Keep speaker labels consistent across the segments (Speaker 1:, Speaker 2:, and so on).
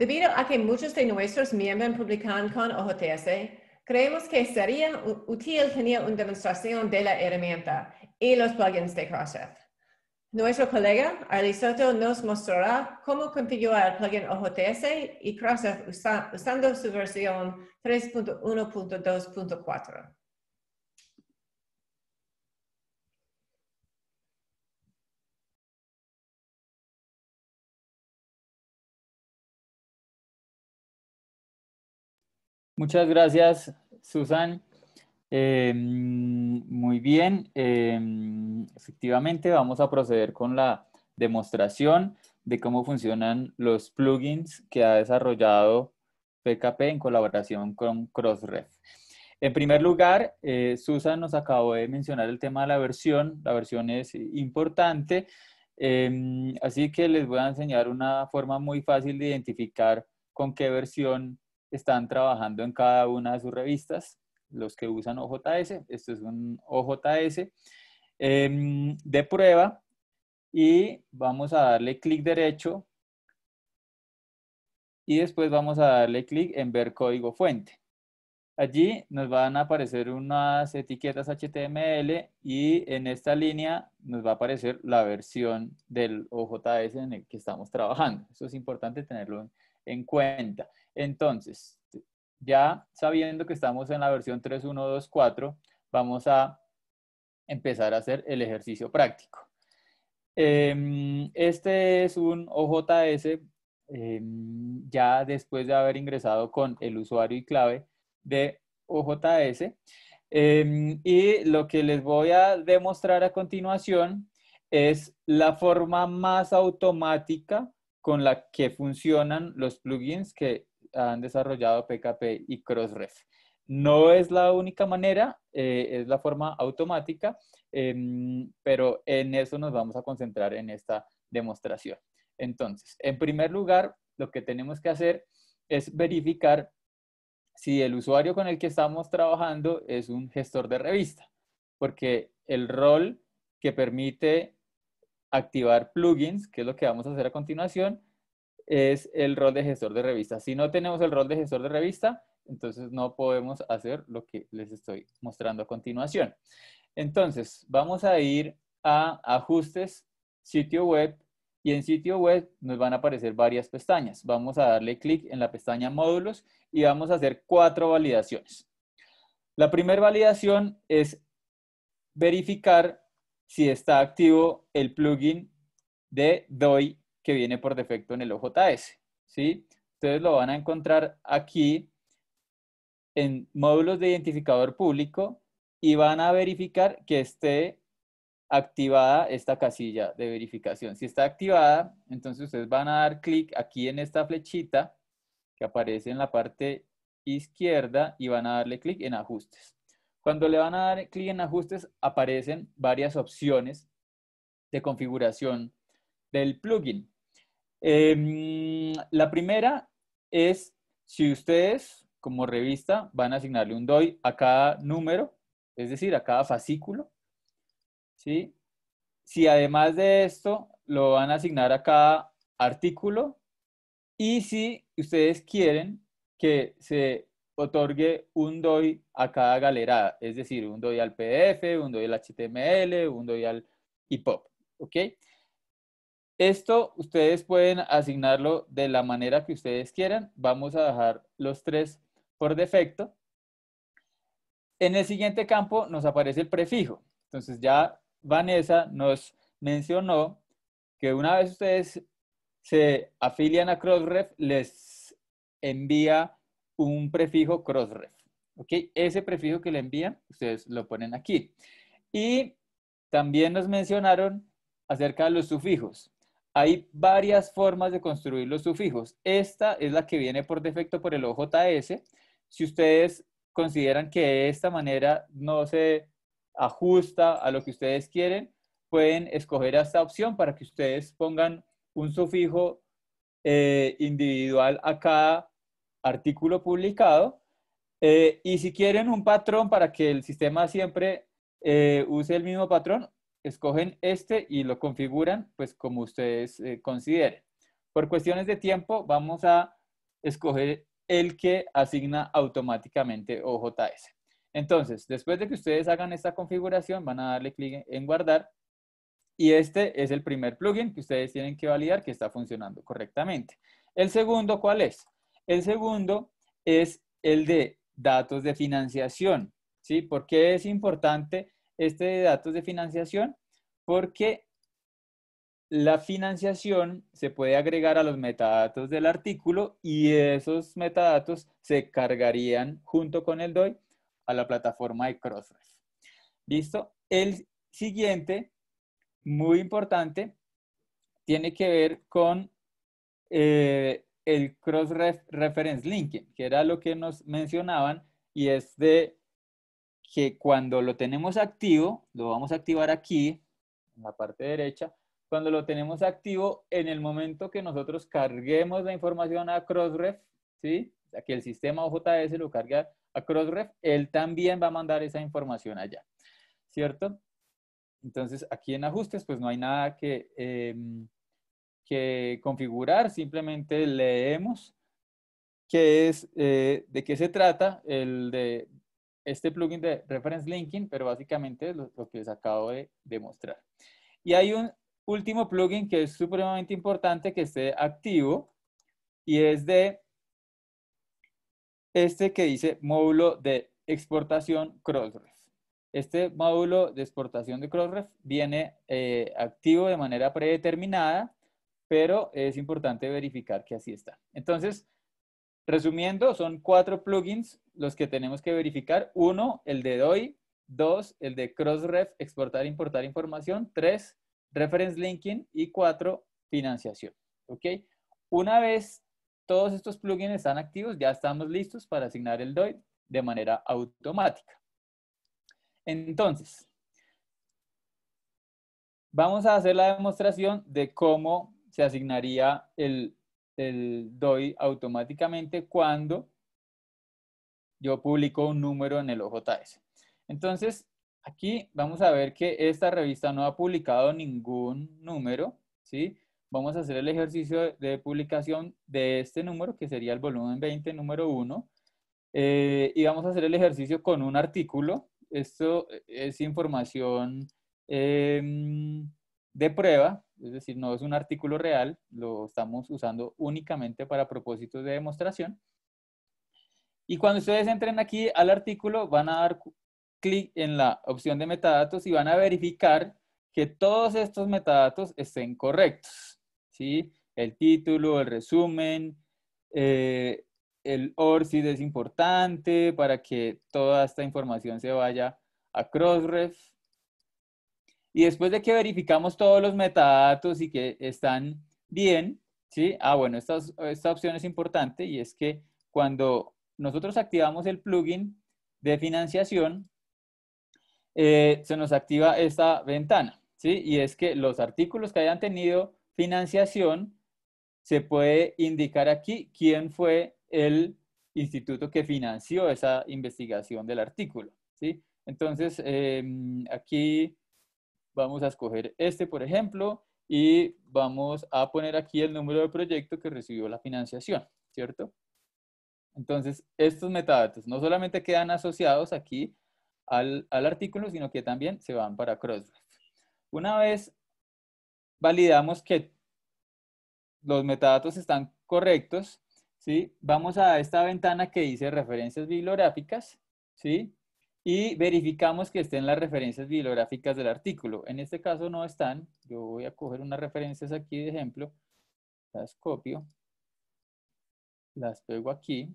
Speaker 1: Debido a que muchos de nuestros miembros publican con OJTS, creemos que sería útil tener una demostración de la herramienta y los plugins de Crossref. Nuestro colega, Arli Soto, nos mostrará cómo configurar el plugin OJTS y Crossref usando su versión 3.1.2.4. Muchas gracias, Susan. Eh, muy bien, eh, efectivamente vamos a proceder con la demostración de cómo funcionan los plugins que ha desarrollado PKP en colaboración con Crossref. En primer lugar, eh, Susan nos acabó de mencionar el tema de la versión. La versión es importante, em, así que les voy a enseñar una forma muy fácil de identificar con qué versión están trabajando en cada una de sus revistas, los que usan OJS, esto es un OJS em, de prueba y vamos a darle clic derecho y después vamos a darle clic en ver código fuente. Allí nos van a aparecer unas etiquetas HTML y en esta línea nos va a aparecer la versión del OJS en el que estamos trabajando. Eso es importante tenerlo en cuenta. Entonces, ya sabiendo que estamos en la versión 3.1.2.4, vamos a empezar a hacer el ejercicio práctico. Em, este es un OJS em, ya después de haber ingresado con el usuario y clave de OJS. Em, y lo que les voy a demostrar a continuación es la forma más automática con la que funcionan los plugins que han desarrollado PKP y Crossref. No es la única manera, eh, es la forma automática, em, pero en eso nos vamos a concentrar en esta demostración. Entonces, en primer lugar, lo que tenemos que hacer es verificar si el usuario con el que estamos trabajando es un gestor de revista, porque el rol que permite activar plugins, que es lo que vamos a hacer a continuación, es el rol de gestor de revista. Si no tenemos el rol de gestor de revista, entonces no podemos hacer lo que les estoy mostrando a continuación. Entonces, vamos a ir a ajustes, sitio web, y en sitio web nos van a aparecer varias pestañas. Vamos a darle clic en la pestaña módulos y vamos a hacer cuatro validaciones. La primera validación es verificar si está activo el plugin de DOI que viene por defecto en el OJS, e ¿sí? Ustedes lo van a encontrar aquí en módulos de identificador público y van a verificar que esté activada esta casilla de verificación. Si está activada, entonces ustedes van a dar clic aquí en esta flechita que aparece en la parte izquierda y van a darle clic en ajustes. Cuando le van a dar clic en ajustes aparecen varias opciones de configuración del plugin. Em, la primera es si ustedes como revista van a asignarle un DOI a cada número, es decir, a cada fascículo. Si además de esto lo van a asignar a cada artículo y si ustedes quieren que se otorgue un DOI a cada galera, es decir, un DOI al PDF, un DOI al HTML, un DOI al EPUB, ¿ok? Esto ustedes pueden asignarlo de la manera que ustedes quieran. Vamos a dejar los tres por defecto. En el siguiente campo nos aparece el prefijo. Entonces ya Vanessa nos mencionó que una vez ustedes se afilian a Crossref, les envía un prefijo Crossref. Ese prefijo que le envían, ustedes lo ponen aquí. Y también nos mencionaron acerca de los sufijos. Hay varias formas de construir los sufijos. Esta es la que viene por defecto por el OJS. Si ustedes consideran que de esta manera no se ajusta a lo que ustedes quieren, pueden escoger esta opción para que ustedes pongan un sufijo eh, individual a cada artículo publicado. Eh, y si quieren un patrón para que el sistema siempre eh, use el mismo patrón, escogen este y lo configuran pues como ustedes eh, consideren. Por cuestiones de tiempo vamos a escoger el que asigna automáticamente OJS. Entonces, después de que ustedes hagan esta configuración, van a darle clic en guardar y este es el primer plugin que ustedes tienen que validar que está funcionando correctamente. El segundo, ¿cuál es? El segundo es el de datos de financiación. ¿sí? ¿Por qué es importante este de datos de financiación porque la financiación se puede agregar a los metadatos del artículo y esos metadatos se cargarían junto con el DOI a la plataforma de Crossref. ¿Listo? El siguiente, muy importante, tiene que ver con eh, el Crossref Reference Linking, que era lo que nos mencionaban y es de que cuando lo tenemos activo, lo vamos a activar aquí, en la parte derecha, cuando lo tenemos activo, en el momento que nosotros carguemos la información a Crossref, ¿sí? que el sistema OJS lo carga a Crossref, él también va a mandar esa información allá, ¿cierto? Entonces, aquí en ajustes, pues no hay nada que, em, configurar, simplemente leemos qué es, eh, de qué se trata el de este plugin de Reference Linking, pero básicamente es lo, que les acabo de, demostrar. Y hay un último plugin que es supremamente importante que esté activo y es de este que dice módulo de exportación Crossref. Este módulo de exportación de Crossref viene eh, activo de manera predeterminada, pero es importante verificar que así está. Entonces, resumiendo, son cuatro plugins los que tenemos que verificar. Uno, el de DOI. Dos, el de Crossref, exportar, importar información. Tres, reference linking. Y cuatro, financiación. ¿Ok? Una vez todos estos plugins están activos, ya estamos listos para asignar el DOI de manera automática. Entonces, vamos a hacer la demostración de cómo se asignaría el, el DOI automáticamente cuando yo publico un número en el OJS. Entonces, aquí vamos a ver que esta revista no ha publicado ningún número, ¿sí? Vamos a hacer el ejercicio de publicación de este número, que sería el volumen 20, número 1, eh, y vamos a hacer el ejercicio con un artículo. Esto es información em, de prueba, es decir, no es un artículo real, lo estamos usando únicamente para propósitos de demostración. Y cuando ustedes entren aquí al artículo, van a dar clic en la opción de metadatos y van a verificar que todos estos metadatos estén correctos. ¿sí? El título, el resumen, eh, el ORCID es importante para que toda esta información se vaya a Crossref. Y después de que verificamos todos los metadatos y que están bien, ¿sí? Ah, bueno, esta, esta opción es importante y es que cuando nosotros activamos el plugin de financiación, eh, se nos activa esta ventana, ¿sí? Y es que los artículos que hayan tenido financiación, se puede indicar aquí quién fue el instituto que financió esa investigación del artículo, ¿sí? Entonces, em, aquí vamos a escoger este, por ejemplo, y vamos a poner aquí el número de proyecto que recibió la financiación, ¿cierto? Entonces, estos metadatos no solamente quedan asociados aquí al, artículo, sino que también se van para Crossref. Una vez validamos que los metadatos están correctos, ¿sí? vamos a esta ventana que dice referencias bibliográficas ¿sí? y verificamos que estén las referencias bibliográficas del artículo. En este caso no están, yo voy a coger unas referencias aquí de ejemplo, las copio las pego aquí.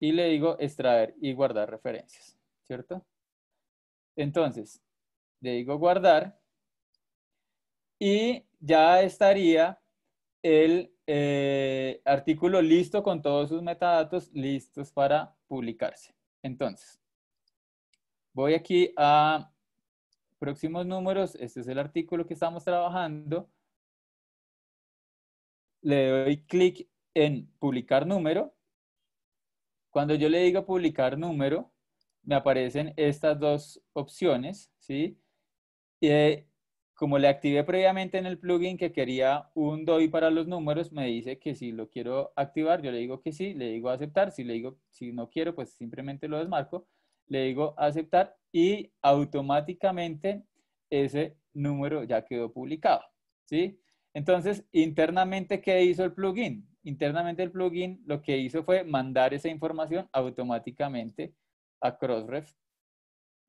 Speaker 1: Y le digo extraer y guardar referencias, ¿cierto? Entonces, le digo guardar. Y ya estaría el eh, artículo listo con todos sus metadatos listos para publicarse. Entonces, voy aquí a próximos números. Este es el artículo que estamos trabajando le doy clic en publicar número. Cuando yo le digo publicar número, me aparecen estas dos opciones, ¿sí? Y eh, como le activé previamente en el plugin que quería un DOI para los números, me dice que si lo quiero activar, yo le digo que sí, le digo aceptar, si le digo si no quiero, pues simplemente lo desmarco, le digo aceptar y automáticamente ese número ya quedó publicado, ¿sí? Entonces, internamente, ¿qué hizo el plugin? Internamente el plugin lo que hizo fue mandar esa información automáticamente a Crossref.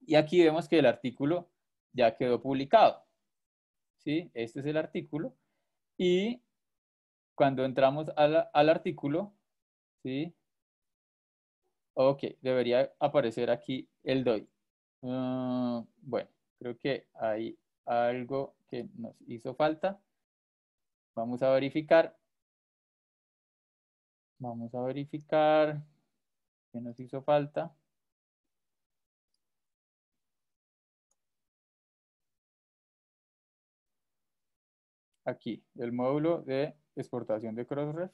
Speaker 1: Y aquí vemos que el artículo ya quedó publicado. ¿Sí? Este es el artículo. Y cuando entramos al, artículo, ¿sí? Ok, debería aparecer aquí el DOI. Mm, bueno, creo que hay algo que nos hizo falta. Vamos a verificar. Vamos a verificar que nos hizo falta. Aquí, el módulo de exportación de Crossref.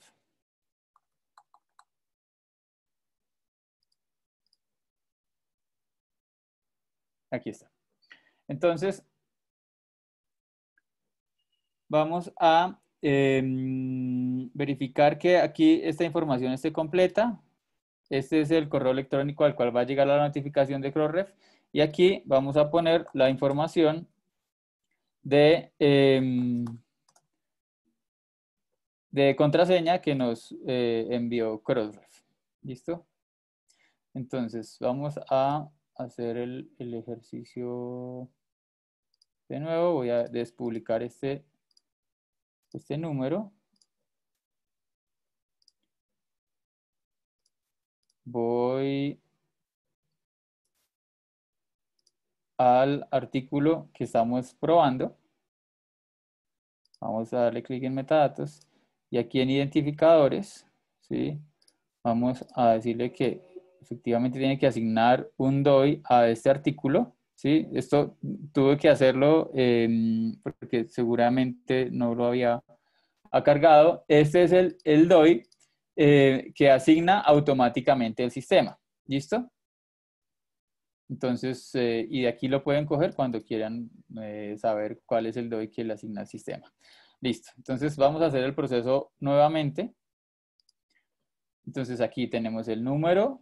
Speaker 1: Aquí está. Entonces, vamos a Em, verificar que aquí esta información esté completa. Este es el correo electrónico al cual va a llegar la notificación de CrossRef. Y aquí vamos a poner la información de, em, de contraseña que nos eh, envió CrossRef. ¿Listo? Entonces, vamos a hacer el, el ejercicio de nuevo. Voy a despublicar este este número, voy al artículo que estamos probando. Vamos a darle clic en metadatos y aquí en identificadores, ¿sí? vamos a decirle que efectivamente tiene que asignar un DOI a este artículo ¿sí? Esto tuve que hacerlo em, porque seguramente no lo había cargado. Este es el, DOI eh, que asigna automáticamente el sistema, ¿listo? Entonces, eh, y de aquí lo pueden coger cuando quieran eh, saber cuál es el DOI que le asigna el sistema. Listo, entonces vamos a hacer el proceso nuevamente. Entonces aquí tenemos el número,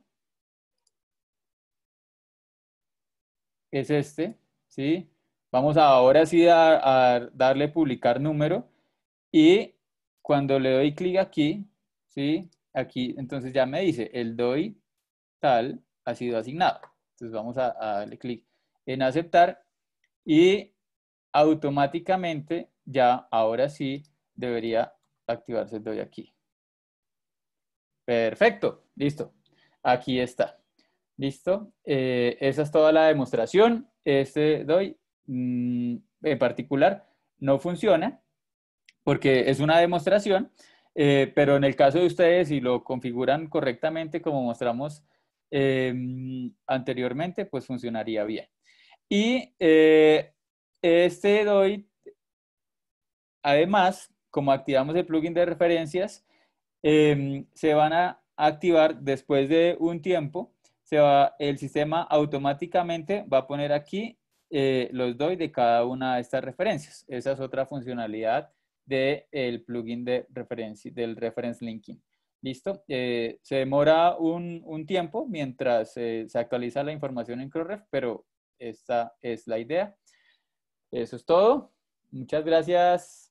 Speaker 1: es este, ¿sí? Vamos ahora sí a, darle publicar número y cuando le doy clic aquí, ¿sí? Aquí, entonces ya me dice, el DOI tal ha sido asignado. Entonces vamos a, a darle clic en aceptar y automáticamente ya ahora sí debería activarse el DOI aquí. Perfecto, listo. Aquí está. Listo. Eh, esa es toda la demostración. Este DOI mm, en particular no funciona porque es una demostración, eh, pero en el caso de ustedes, si lo configuran correctamente como mostramos eh, mm, anteriormente, pues funcionaría bien. Y este DOI, además, como activamos el plugin de referencias, se van a activar después de un tiempo se va, el sistema automáticamente va a poner aquí eh, los DOI de cada una de estas referencias. Esa es otra funcionalidad del el plugin de referencia, del reference linking. ¿Listo? Eh, se demora un, un tiempo mientras eh, se actualiza la información en CrossRef, pero esta es la idea. Eso es todo. Muchas gracias.